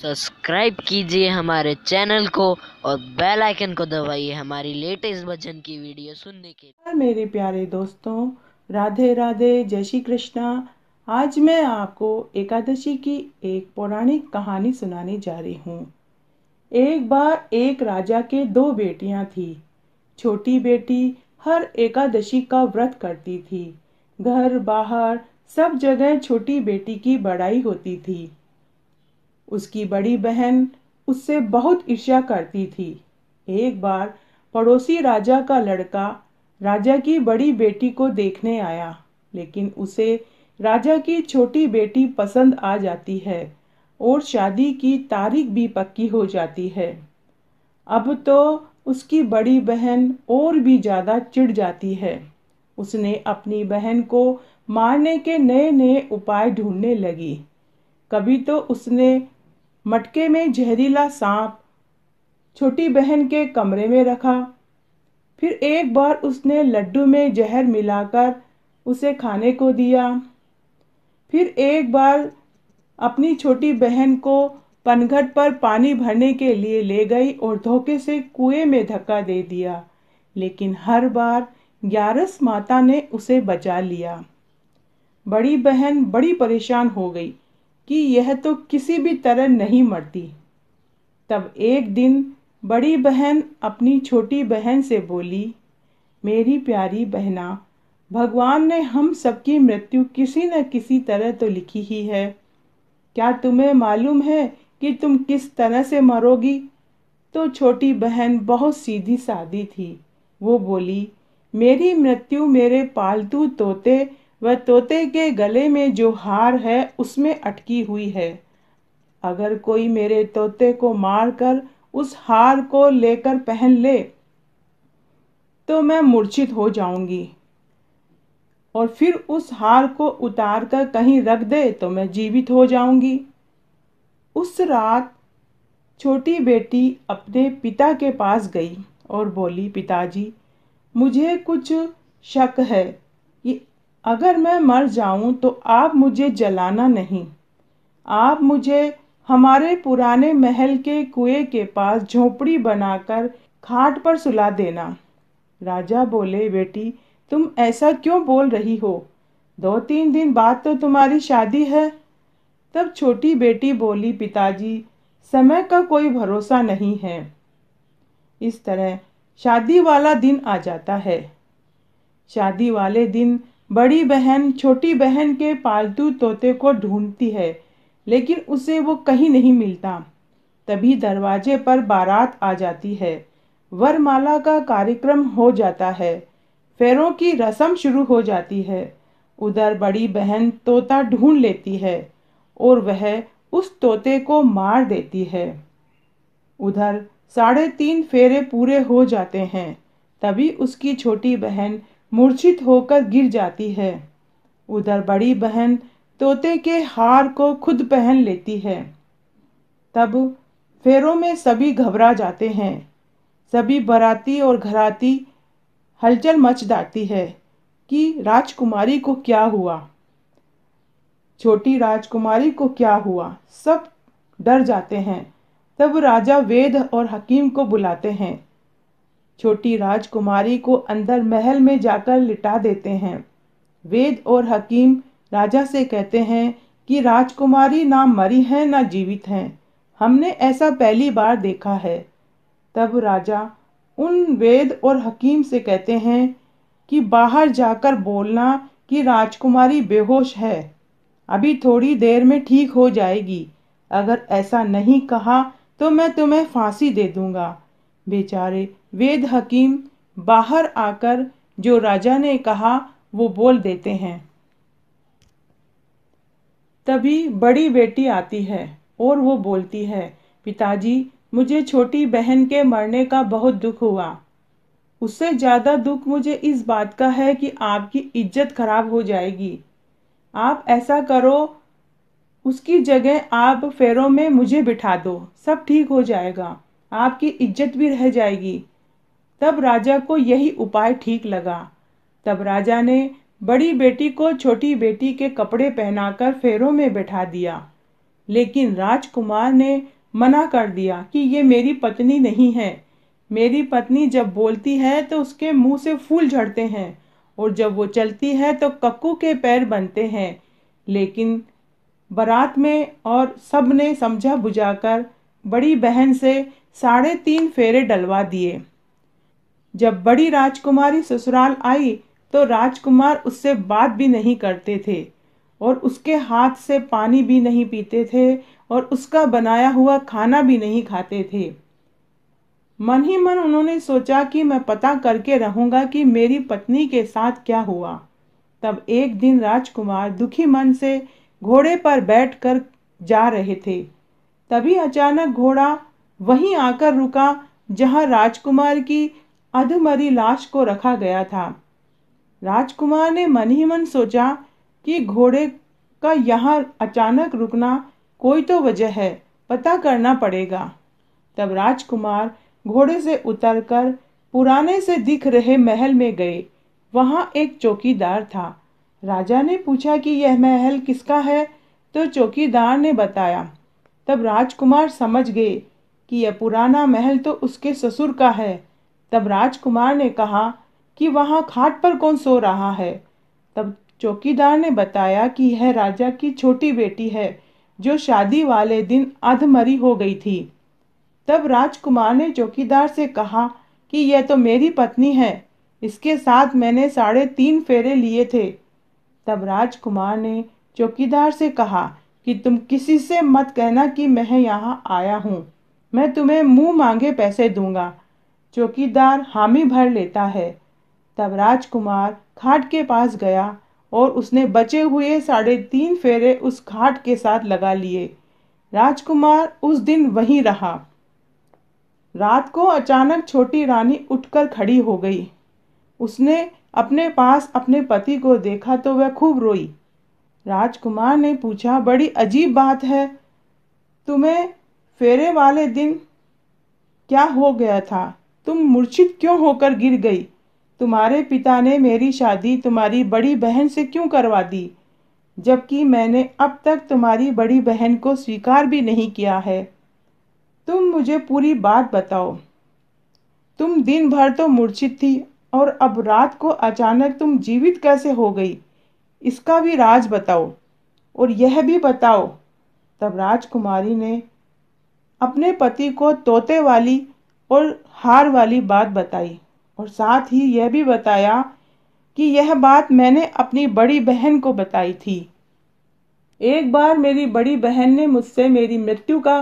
subscribe कीजिए हमारे channel को और बेल आइकन को दबाइए हमारी लेटेस्ट भजन की वीडियो सुनने के लिए मेरे प्यारे दोस्तों राधे राधे जय श्री कृष्णा आज मैं आपको एकादशी की एक पौराणिक कहानी सुनाने जा रही हूँ एक बार एक राजा के दो बेटियाँ थी छोटी बेटी हर एकादशी का व्रत करती थी घर बाहर सब जगह छोटी बेटी की बड़ाई होती थी उसकी बड़ी बहन उससे बहुत ईर्ष्या करती थी एक बार पड़ोसी राजा का लड़का राजा की बड़ी बेटी को देखने आया लेकिन उसे राजा की छोटी बेटी पसंद आ जाती है और शादी की तारीख भी पक्की हो जाती है अब तो उसकी बड़ी बहन और भी ज़्यादा चिढ़ जाती है उसने अपनी बहन को मारने के नए नए उपाय ढूंढने लगी कभी तो उसने मटके में जहरीला सांप छोटी बहन के कमरे में रखा फिर एक बार उसने लड्डू में जहर मिलाकर उसे खाने को दिया फिर एक बार अपनी छोटी बहन को पनघट पर पानी भरने के लिए ले गई और धोखे से कुएं में धक्का दे दिया लेकिन हर बार ग्यारस माता ने उसे बचा लिया बड़ी बहन बड़ी परेशान हो गई कि यह तो किसी भी तरह नहीं मरती तब एक दिन बड़ी बहन अपनी छोटी बहन से बोली मेरी प्यारी बहना भगवान ने हम सबकी मृत्यु किसी न किसी तरह तो लिखी ही है क्या तुम्हें मालूम है कि तुम किस तरह से मरोगी तो छोटी बहन बहुत सीधी सादी थी वो बोली मेरी मृत्यु मेरे पालतू तोते वह तोते के गले में जो हार है उसमें अटकी हुई है अगर कोई मेरे तोते को मारकर उस हार को लेकर पहन ले तो मैं मूर्छित हो जाऊंगी और फिर उस हार को उतार कर कहीं रख दे तो मैं जीवित हो जाऊंगी उस रात छोटी बेटी अपने पिता के पास गई और बोली पिताजी मुझे कुछ शक है अगर मैं मर जाऊं तो आप मुझे जलाना नहीं आप मुझे हमारे पुराने महल के कुएं के पास झोपड़ी बनाकर खाट पर सुला देना राजा बोले बेटी तुम ऐसा क्यों बोल रही हो दो तीन दिन बाद तो तुम्हारी शादी है तब छोटी बेटी बोली पिताजी समय का कोई भरोसा नहीं है इस तरह शादी वाला दिन आ जाता है शादी वाले दिन बड़ी बहन छोटी बहन के पालतू तोते को ढूंढती है लेकिन उसे वो कहीं नहीं मिलता तभी दरवाजे पर बारात आ जाती है वरमाला का कार्यक्रम हो जाता है फेरों की रस्म शुरू हो जाती है उधर बड़ी बहन तोता ढूंढ लेती है और वह उस तोते को मार देती है उधर साढ़े तीन फेरे पूरे हो जाते हैं तभी उसकी छोटी बहन मूर्छित होकर गिर जाती है उधर बड़ी बहन तोते के हार को खुद पहन लेती है तब फेरों में सभी घबरा जाते हैं सभी बराती और घराती हलचल मच जाती है कि राजकुमारी को क्या हुआ छोटी राजकुमारी को क्या हुआ सब डर जाते हैं तब राजा वेद और हकीम को बुलाते हैं छोटी राजकुमारी को अंदर महल में जाकर लिटा देते हैं वेद और हकीम राजा से कहते हैं कि राजकुमारी ना मरी है ना जीवित हैं हमने ऐसा पहली बार देखा है तब राजा उन वेद और हकीम से कहते हैं कि बाहर जाकर बोलना कि राजकुमारी बेहोश है अभी थोड़ी देर में ठीक हो जाएगी अगर ऐसा नहीं कहा तो मैं तुम्हें फांसी दे दूंगा बेचारे वेद हकीम बाहर आकर जो राजा ने कहा वो बोल देते हैं तभी बड़ी बेटी आती है और वो बोलती है पिताजी मुझे छोटी बहन के मरने का बहुत दुख हुआ उससे ज़्यादा दुख मुझे इस बात का है कि आपकी इज्जत खराब हो जाएगी आप ऐसा करो उसकी जगह आप फेरों में मुझे बिठा दो सब ठीक हो जाएगा आपकी इज्जत भी रह जाएगी तब राजा को यही उपाय ठीक लगा तब राजा ने बड़ी बेटी को छोटी बेटी के कपड़े पहनाकर फेरों में बैठा दिया लेकिन राजकुमार ने मना कर दिया कि ये मेरी पत्नी नहीं है मेरी पत्नी जब बोलती है तो उसके मुंह से फूल झड़ते हैं और जब वो चलती है तो कक्कू के पैर बनते हैं लेकिन बारात में और सब ने समझा बुझाकर बड़ी बहन से साढ़े तीन फेरे डलवा दिए जब बड़ी राजकुमारी ससुराल आई तो राजकुमार उससे बात भी नहीं करते थे और उसके हाथ से पानी भी नहीं पीते थे और उसका बनाया हुआ खाना भी नहीं खाते थे मन ही मन उन्होंने सोचा कि मैं पता करके रहूंगा कि मेरी पत्नी के साथ क्या हुआ तब एक दिन राजकुमार दुखी मन से घोड़े पर बैठकर जा रहे थे तभी अचानक घोड़ा वहीं आकर रुका जहां राजकुमार की अधमरी लाश को रखा गया था राजकुमार ने मन ही मन सोचा कि घोड़े का यहाँ अचानक रुकना कोई तो वजह है पता करना पड़ेगा तब राजकुमार घोड़े से उतरकर पुराने से दिख रहे महल में गए वहाँ एक चौकीदार था राजा ने पूछा कि यह महल किसका है तो चौकीदार ने बताया तब राजकुमार समझ गए कि यह पुराना महल तो उसके ससुर का है तब राजकुमार ने कहा कि वहाँ खाट पर कौन सो रहा है तब चौकीदार ने बताया कि यह राजा की छोटी बेटी है जो शादी वाले दिन अधमरी हो गई थी तब राजकुमार ने चौकीदार से कहा कि यह तो मेरी पत्नी है इसके साथ मैंने साढ़े तीन फेरे लिए थे तब राजकुमार ने चौकीदार से कहा कि तुम किसी से मत कहना कि मैं यहाँ आया हूँ मैं तुम्हें मुंह मांगे पैसे दूंगा चौकीदार हामी भर लेता है तब राजकुमार खाट के पास गया और उसने बचे हुए साढ़े तीन फेरे उस खाट के साथ लगा लिए राजकुमार उस दिन वहीं रहा रात को अचानक छोटी रानी उठकर खड़ी हो गई उसने अपने पास अपने पति को देखा तो वह खूब रोई राजकुमार ने पूछा बड़ी अजीब बात है तुम्हें फेरे वाले दिन क्या हो गया था तुम मूर्छित क्यों होकर गिर गई तुम्हारे पिता ने मेरी शादी तुम्हारी बड़ी बहन से क्यों करवा दी जबकि मैंने अब तक तुम्हारी बड़ी बहन को स्वीकार भी नहीं किया है तुम मुझे पूरी बात बताओ तुम दिन भर तो मूर्छित थी और अब रात को अचानक तुम जीवित कैसे हो गई इसका भी राज बताओ और यह भी बताओ तब राजकुमारी ने अपने पति को तोते वाली और हार वाली बात बताई और साथ ही यह भी बताया कि यह बात मैंने अपनी बड़ी बहन को बताई थी एक बार मेरी बड़ी बहन ने मुझसे मेरी मृत्यु का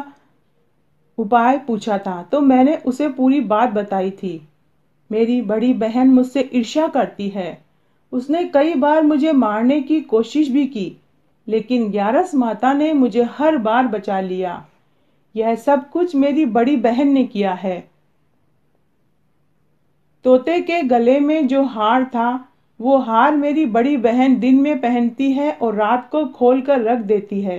उपाय पूछा था तो मैंने उसे पूरी बात बताई थी मेरी बड़ी बहन मुझसे ईर्ष्या करती है उसने कई बार मुझे मारने की कोशिश भी की लेकिन ग्यारस माता ने मुझे हर बार बचा लिया यह सब कुछ मेरी बड़ी बहन ने किया है तोते के गले में जो हार था वो हार मेरी बड़ी बहन दिन में पहनती है और रात को खोल कर रख देती है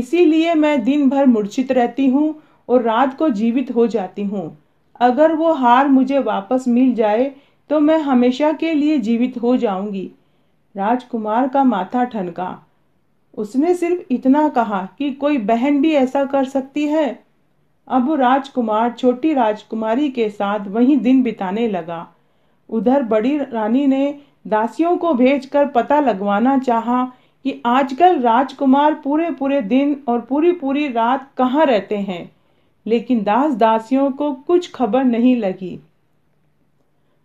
इसीलिए मैं दिन भर मूर्छित रहती हूँ और रात को जीवित हो जाती हूँ अगर वो हार मुझे वापस मिल जाए तो मैं हमेशा के लिए जीवित हो जाऊंगी राजकुमार का माथा ठनका उसने सिर्फ इतना कहा कि कोई बहन भी ऐसा कर सकती है अब राजकुमार छोटी राजकुमारी के साथ वहीं दिन बिताने लगा उधर बड़ी रानी ने दासियों को भेजकर पता लगवाना चाहा कि आजकल राजकुमार पूरे पूरे दिन और पूरी पूरी रात कहाँ रहते हैं लेकिन दास दासियों को कुछ खबर नहीं लगी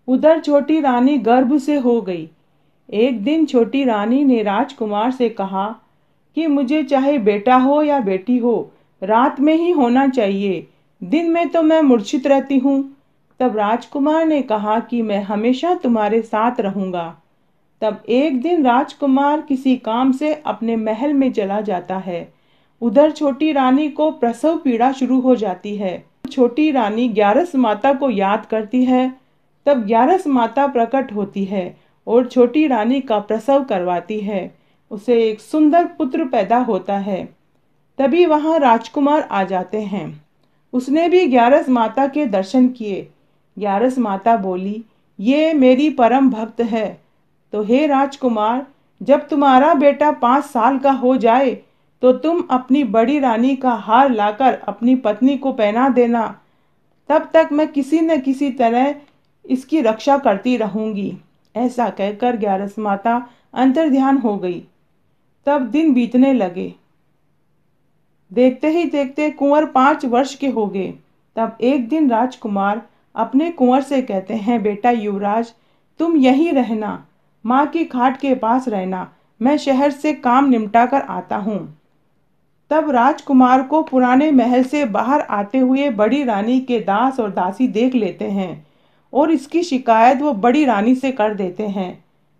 उधर छोटी रानी गर्भ से हो गई एक दिन छोटी रानी ने राजकुमार से कहा कि मुझे चाहे बेटा हो या बेटी हो रात में ही होना चाहिए दिन में तो मैं मूर्छित रहती हूँ तब राजकुमार ने कहा कि मैं हमेशा तुम्हारे साथ रहूँगा तब एक दिन राजकुमार किसी काम से अपने महल में चला जाता है उधर छोटी रानी को प्रसव पीड़ा शुरू हो जाती है छोटी रानी ग्यारस माता को याद करती है तब ग्यारस माता प्रकट होती है और छोटी रानी का प्रसव करवाती है उसे एक सुंदर पुत्र पैदा होता है तभी वहाँ राजकुमार आ जाते हैं उसने भी ग्यारस माता के दर्शन किए ग्यारस माता बोली ये मेरी परम भक्त है तो हे राजकुमार जब तुम्हारा बेटा पाँच साल का हो जाए तो तुम अपनी बड़ी रानी का हार लाकर अपनी पत्नी को पहना देना तब तक मैं किसी न किसी तरह इसकी रक्षा करती रहूंगी ऐसा कहकर ग्यारस माता अंतर ध्यान हो गई तब दिन बीतने लगे देखते ही देखते कुंवर पाँच वर्ष के हो गए तब एक दिन राजकुमार अपने कुंवर से कहते हैं बेटा युवराज तुम यहीं रहना माँ की खाट के पास रहना मैं शहर से काम निपटा कर आता हूँ तब राजकुमार को पुराने महल से बाहर आते हुए बड़ी रानी के दास और दासी देख लेते हैं और इसकी शिकायत वो बड़ी रानी से कर देते हैं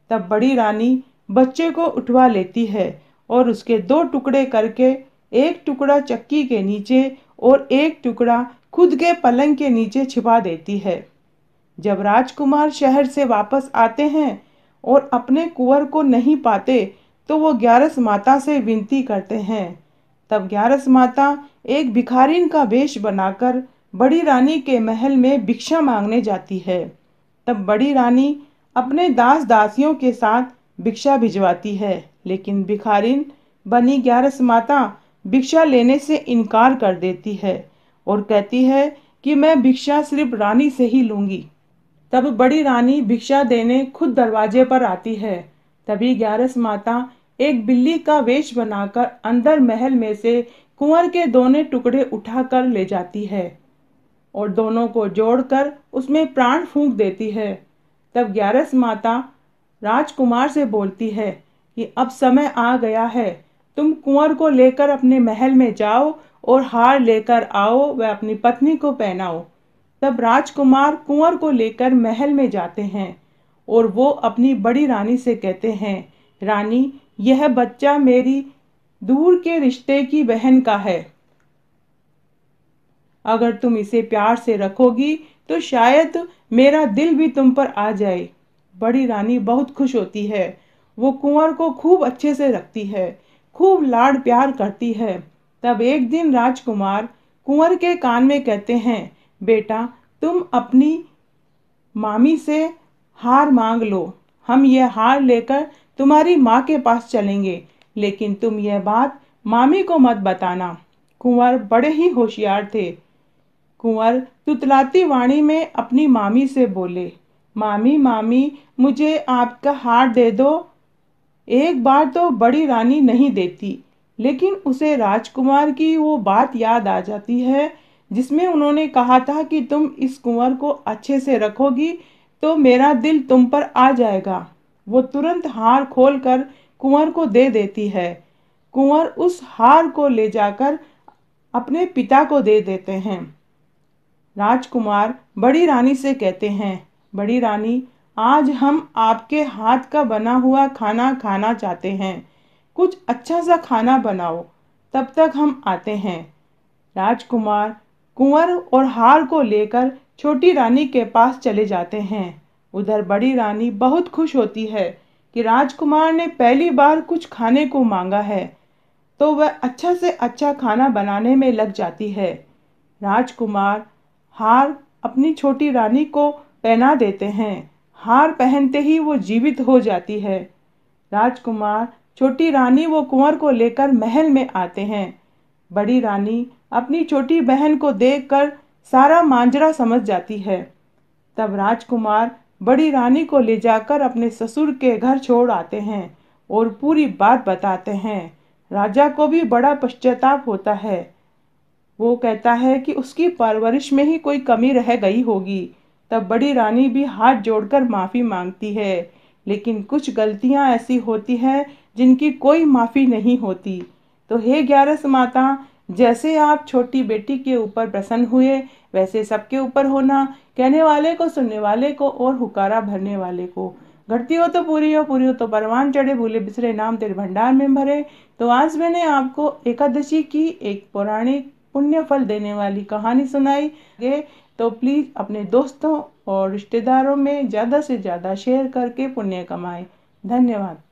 तब बड़ी रानी बच्चे को उठवा लेती है और उसके दो टुकड़े करके एक टुकड़ा चक्की के नीचे और एक टुकड़ा खुद के पलंग के नीचे छिपा देती है जब राजकुमार शहर से वापस आते हैं और अपने कुंवर को नहीं पाते तो वो ग्यारस माता से विनती करते हैं तब ग्यारस माता एक भिखारीन का वेश बनाकर बड़ी रानी के महल में भिक्षा मांगने जाती है तब बड़ी रानी अपने दास दासियों के साथ भिक्षा भिजवाती है लेकिन भिखारीन बनी ग्यारस माता भिक्षा लेने से इनकार कर देती है और कहती है कि मैं भिक्षा सिर्फ रानी से ही लूंगी तब बड़ी रानी भिक्षा देने खुद दरवाजे पर आती है तभी ग्यारस माता एक बिल्ली का वेश बनाकर अंदर महल में से कुंवर के दोनों टुकड़े उठाकर ले जाती है और दोनों को जोड़कर उसमें प्राण फूंक देती है तब ग्यारस माता राजकुमार से बोलती है कि अब समय आ गया है तुम कुंवर को लेकर अपने महल में जाओ और हार लेकर आओ व अपनी पत्नी को पहनाओ तब राजकुमार कुंवर को लेकर महल में जाते हैं और वो अपनी बड़ी रानी से कहते हैं रानी यह बच्चा मेरी दूर के रिश्ते की बहन का है अगर तुम इसे प्यार से रखोगी तो शायद मेरा दिल भी तुम पर आ जाए बड़ी रानी बहुत खुश होती है वो कुंवर को खूब अच्छे से रखती है खूब लाड प्यार करती है तब एक दिन राजकुमार कुंवर के कान में कहते हैं बेटा तुम अपनी मामी से हार मांग लो हम यह हार लेकर तुम्हारी माँ के पास चलेंगे लेकिन तुम यह बात मामी को मत बताना कुंवर बड़े ही होशियार थे कुंवर तुतलाती वाणी में अपनी मामी से बोले मामी मामी मुझे आपका हार दे दो एक बार तो बड़ी रानी नहीं देती लेकिन उसे राजकुमार की वो बात याद आ जाती है जिसमें उन्होंने कहा था कि तुम इस कुंवर को अच्छे से रखोगी तो मेरा दिल तुम पर आ जाएगा वो तुरंत हार खोल कर कुंवर को दे देती है कुंवर उस हार को ले जाकर अपने पिता को दे देते हैं राजकुमार बड़ी रानी से कहते हैं बड़ी रानी आज हम आपके हाथ का बना हुआ खाना खाना चाहते हैं कुछ अच्छा सा खाना बनाओ तब तक हम आते हैं राजकुमार कुंवर और हार को लेकर छोटी रानी के पास चले जाते हैं उधर बड़ी रानी बहुत खुश होती है कि राजकुमार ने पहली बार कुछ खाने को मांगा है तो वह अच्छा से अच्छा खाना बनाने में लग जाती है राजकुमार हार अपनी छोटी रानी को पहना देते हैं हार पहनते ही वो जीवित हो जाती है राजकुमार छोटी रानी वो कुंवर को लेकर महल में आते हैं बड़ी रानी अपनी छोटी बहन को देखकर सारा मांजरा समझ जाती है तब राजकुमार बड़ी रानी को ले जाकर अपने ससुर के घर छोड़ आते हैं और पूरी बात बताते हैं राजा को भी बड़ा पश्चाताप होता है वो कहता है कि उसकी परवरिश में ही कोई कमी रह गई होगी तब बड़ी रानी भी हाथ जोड़कर माफ़ी मांगती है लेकिन कुछ गलतियाँ ऐसी होती हैं जिनकी कोई माफ़ी नहीं होती तो हे ग्यारस माता जैसे आप छोटी बेटी के ऊपर प्रसन्न हुए वैसे सबके ऊपर होना कहने वाले को सुनने वाले को और हुकारा भरने वाले को घटती हो तो पूरी हो पूरी हो तो परवान चढ़े भूले बिसरे नाम तेरे भंडार में भरे तो आज मैंने आपको एकादशी की एक पौराणिक पुण्य फल देने वाली कहानी सुनाई तो प्लीज़ अपने दोस्तों और रिश्तेदारों में ज़्यादा से ज़्यादा शेयर करके पुण्य कमाएं धन्यवाद